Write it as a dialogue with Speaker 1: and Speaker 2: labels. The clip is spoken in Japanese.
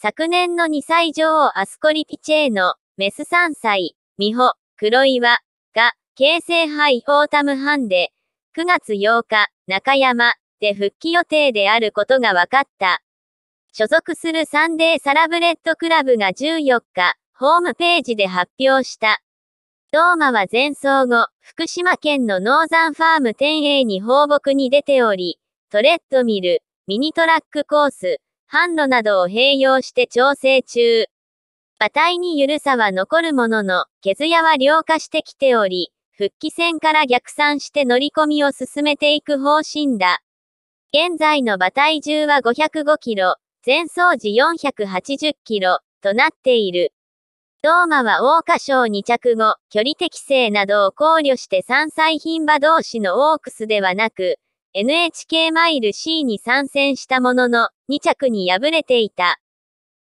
Speaker 1: 昨年の2歳女王アスコリピチェーノ、メス3歳、ミホ、黒岩、が、京成杯オータムハンデ、9月8日、中山、で復帰予定であることが分かった。所属するサンデーサラブレッドクラブが14日、ホームページで発表した。ドーマは前走後、福島県のノーザンファーム天栄に放牧に出ており、トレッドミル、ミニトラックコース、販路などを併用して調整中。馬体に緩さは残るものの、削屋は良化してきており、復帰戦から逆算して乗り込みを進めていく方針だ。現在の馬体重は505キロ、前走時480キロとなっている。ドーマは大花賞2着後、距離適正などを考慮して3歳品馬同士のオークスではなく、NHK マイル C に参戦したものの、2着に敗れていた。